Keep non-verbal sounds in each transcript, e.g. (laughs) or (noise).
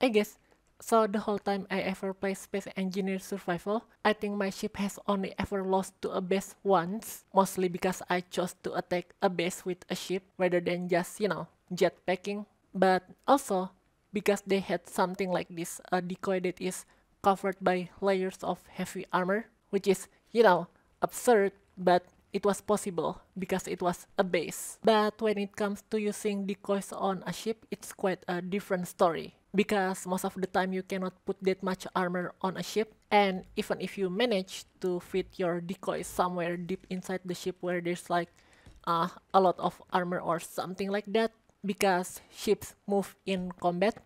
I guess. So the whole time I ever play Space Engineer Survival, I think my ship has only ever lost to a base once, mostly because I chose to attack a base with a ship rather than just, you know, jetpacking. But also, because they had something like this, a decoy that is covered by layers of heavy armor, which is, you know, absurd, but it was possible because it was a base. But when it comes to using decoys on a ship, it's quite a different story because most of the time you cannot put that much armor on a ship and even if you manage to fit your decoy somewhere deep inside the ship where there's like uh, a lot of armor or something like that because ships move in combat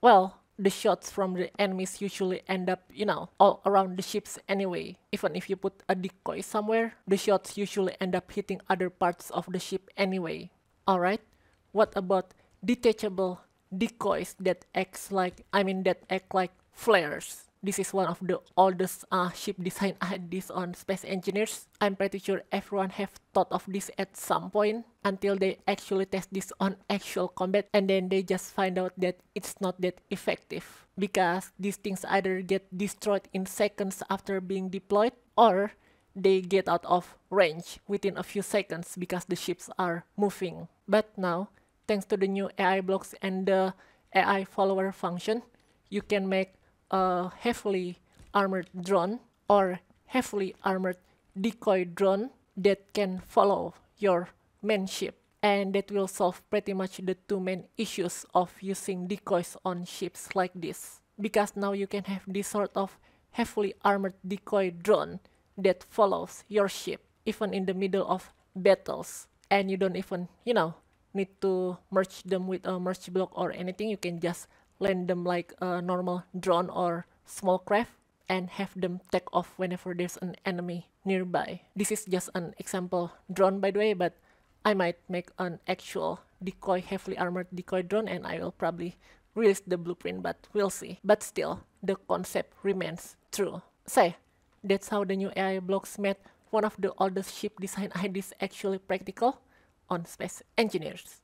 well the shots from the enemies usually end up you know all around the ships anyway even if you put a decoy somewhere the shots usually end up hitting other parts of the ship anyway alright what about detachable decoys that acts like I mean that act like flares. This is one of the oldest uh, ship design ideas on space engineers. I'm pretty sure everyone have thought of this at some point until they actually test this on actual combat and then they just find out that it's not that effective because these things either get destroyed in seconds after being deployed or they get out of range within a few seconds because the ships are moving. But now, thanks to the new AI blocks and the AI follower function, you can make a heavily armored drone or heavily armored decoy drone that can follow your main ship. And that will solve pretty much the two main issues of using decoys on ships like this. Because now you can have this sort of heavily armored decoy drone that follows your ship even in the middle of battles and you don't even, you know, need to merge them with a merge block or anything, you can just land them like a normal drone or small craft and have them take off whenever there's an enemy nearby. This is just an example drone by the way, but I might make an actual decoy, heavily armored decoy drone and I will probably release the blueprint, but we'll see. But still, the concept remains true. Say, that's how the new AI blocks met one of the oldest ship design (laughs) ideas actually practical on space engineers.